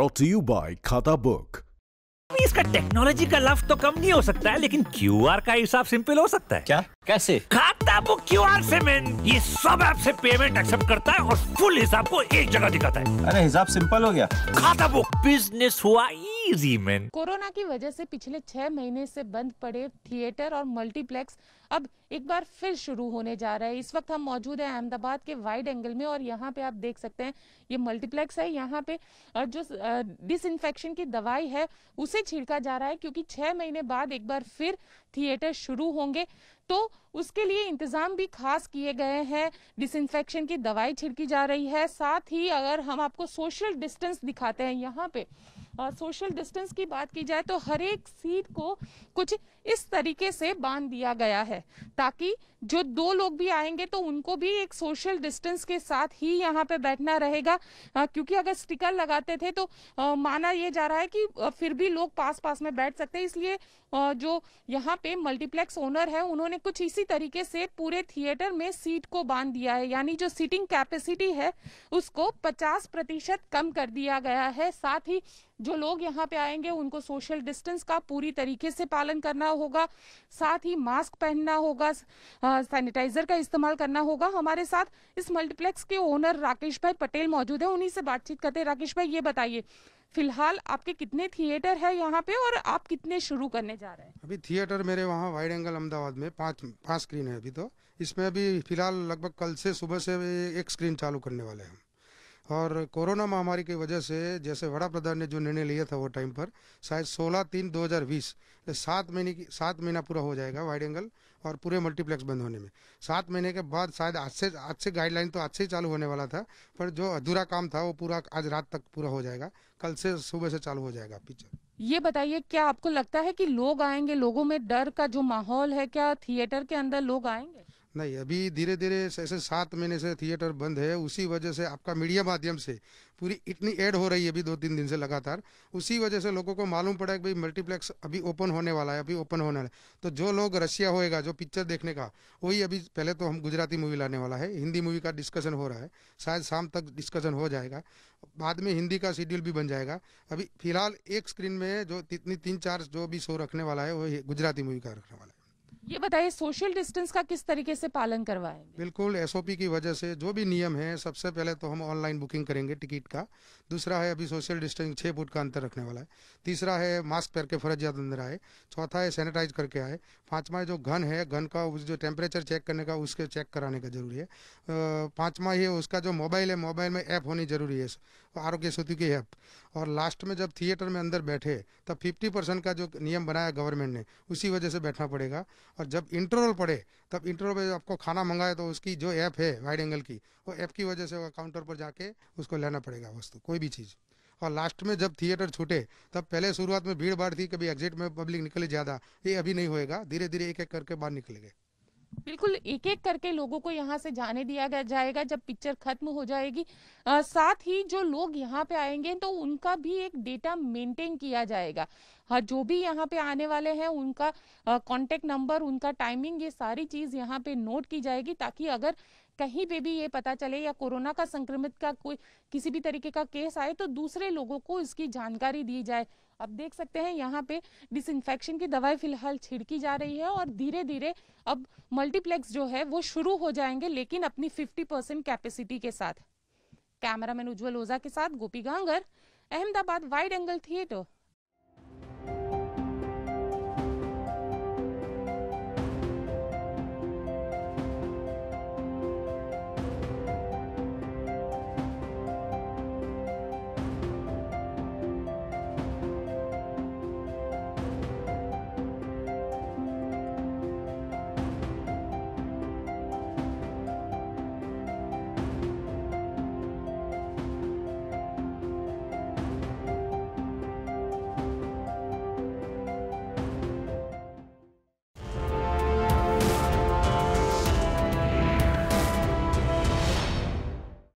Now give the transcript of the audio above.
brought to you by Khata Book. इसका technology का लफ तो कम नहीं हो सकता है लेकिन क्यू आर का हिसाब सिंपल हो सकता है क्या कैसे खाता बुक क्यू आर से मैन ये सब ऐप से पेमेंट एक्सेप्ट करता है और फुल हिसाब को एक जगह दिखाता है अरे हिसाब सिंपल हो गया खाता बुक बिजनेस हुआ क्रेजी मैन कोरोना की वजह से पिछले छह महीने से बंद पड़े थिएटर और मल्टीप्लेक्स अब एक बार फिर शुरू होने जा रहा है इस वक्त हम मौजूद हैं अहमदाबाद के वाइड एंगल में और यहाँ पे आप देख सकते हैं ये मल्टीप्लेक्स है यहाँ पे जो डिसइंफेक्शन की दवाई है उसे छिड़का जा रहा है क्योंकि छह महीने बाद एक बार फिर थिएटर शुरू होंगे तो उसके लिए इंतज़ाम भी खास किए गए हैं डिसइंफेक्शन की दवाई छिड़की जा रही है साथ ही अगर हम आपको सोशल डिस्टेंस दिखाते हैं यहाँ पे और सोशल डिस्टेंस की बात की जाए तो हर एक सीट को कुछ इस तरीके से बांध दिया गया है ताकि जो दो लोग भी आएंगे तो उनको भी एक सोशल डिस्टेंस के साथ ही यहाँ पे बैठना रहेगा आ, क्योंकि अगर स्टिकर लगाते थे तो आ, माना यह जा रहा है कि फिर भी लोग पास पास में बैठ सकते हैं इसलिए आ, जो यहाँ पे मल्टीप्लेक्स ओनर है उन्होंने कुछ इसी तरीके से पूरे थिएटर में सीट को बांध दिया है यानी जो सीटिंग कैपेसिटी है उसको 50 प्रतिशत कम कर दिया गया है साथ ही जो लोग यहाँ पे आएंगे उनको सोशल डिस्टेंस का पूरी तरीके से पालन करना होगा साथ ही मास्क पहनना होगा सैनिटाइजर का इस्तेमाल करना होगा हमारे साथ इस मल्टीप्लेक्स के ओनर राकेश भाई पटेल मौजूद है उन्हीं से बातचीत करते राकेश भाई ये बताइए फिलहाल आपके कितने थिएटर है यहाँ पे और आप कितने शुरू करने जा रहे हैं अभी थिएटर मेरे वहाँ वाइड एंगल अहमदाबाद में पाँच पाँच स्क्रीन है अभी तो इसमें अभी फिलहाल लगभग कल से सुबह से एक स्क्रीन चालू करने वाले हैं और कोरोना महामारी की वजह से जैसे वड़ा प्रधान ने जो निर्णय लिया था वो टाइम पर शायद 16 तीन 2020 सात महीने की सात महीना पूरा हो जाएगा वाइड एंगल और पूरे मल्टीप्लेक्स बंद होने में सात महीने के बाद शायद आज से आज से गाइडलाइन तो आज से ही चालू होने वाला था पर जो अधूरा काम था वो पूरा आज रात तक पूरा हो जाएगा कल से सुबह से चालू हो जाएगा पिक्चर ये बताइए क्या आपको लगता है कि लोग आएंगे लोगों में डर का जो माहौल है क्या थिएटर के अंदर लोग आएंगे नहीं अभी धीरे धीरे ऐसे सात महीने से थिएटर बंद है उसी वजह से आपका मीडिया माध्यम से पूरी इतनी ऐड हो रही है अभी दो तीन दिन से लगातार उसी वजह से लोगों को मालूम पड़ा है कि भाई मल्टीप्लेक्स अभी ओपन होने वाला है अभी ओपन होने वाला है तो जो लोग रशिया होएगा जो पिक्चर देखने का वही अभी पहले तो हम गुजराती मूवी लाने वाला है हिंदी मूवी का डिस्कशन हो रहा है शायद शाम तक डिस्कशन हो जाएगा बाद में हिंदी का शेड्यूल भी बन जाएगा अभी फिलहाल एक स्क्रीन में जो इतनी तीन चार जो भी शो रखने वाला है वही गुजराती मूवी का रखने वाला है ये बताइए सोशल डिस्टेंस का किस तरीके से पालन करवाएं बिल्कुल एसओपी की वजह से जो भी नियम है सबसे पहले तो हम ऑनलाइन बुकिंग करेंगे टिकट का दूसरा है अभी सोशल डिस्टेंस छः फुट का अंतर रखने वाला है तीसरा है मास्क पहन के फर्जियात अंदर आए चौथा है सैनिटाइज करके आए पाँचवा है जो घन है घन का जो टेम्परेचर चेक करने का उसके चेक कराने का जरूरी है पाँचवा ये उसका जो मोबाइल है मोबाइल में ऐप होनी जरूरी है आरोग्य सेतु की ऐप और लास्ट में जब थिएटर में अंदर बैठे तब फिफ्टी परसेंट का जो नियम बनाया गवर्नमेंट ने उसी वजह से बैठना पड़ेगा और जब इंटरवल पड़े तब इंटरवल पर आपको खाना मंगाए तो उसकी जो ऐप है वाइड एंगल की वो ऐप की वजह से काउंटर पर जाके उसको लेना पड़ेगा वस्तु कोई भी चीज़ और लास्ट में जब थिएटर छूटे तब पहले शुरुआत में भीड़ भाड़ थी कभी एग्जिट में पब्लिक निकले ज़्यादा ये अभी नहीं होएगा धीरे धीरे एक एक करके बाहर निकलेंगे बिल्कुल एक एक करके लोगों को यहाँ से जाने दिया गया जाएगा जब पिक्चर खत्म हो जाएगी आ, साथ ही जो लोग यहाँ पे आएंगे तो उनका भी एक डेटा मेंटेन किया जाएगा हाँ जो भी यहाँ पे आने वाले हैं उनका कांटेक्ट नंबर उनका टाइमिंग ये सारी चीज यहाँ पे नोट की जाएगी ताकि अगर कहीं पे भी ये पता चले या कोरोना का संक्रमित का कोई किसी भी तरीके का केस आए तो दूसरे लोगों को इसकी जानकारी दी जाए अब देख सकते हैं यहाँ पे डिसइंफेक्शन की दवाई फिलहाल छिड़की जा रही है और धीरे धीरे अब मल्टीप्लेक्स जो है वो शुरू हो जाएंगे लेकिन अपनी 50 परसेंट कैपेसिटी के साथ कैमरामैन उज्जवल ओझा के साथ Gopi Gangar Ahmedabad wide angle theatre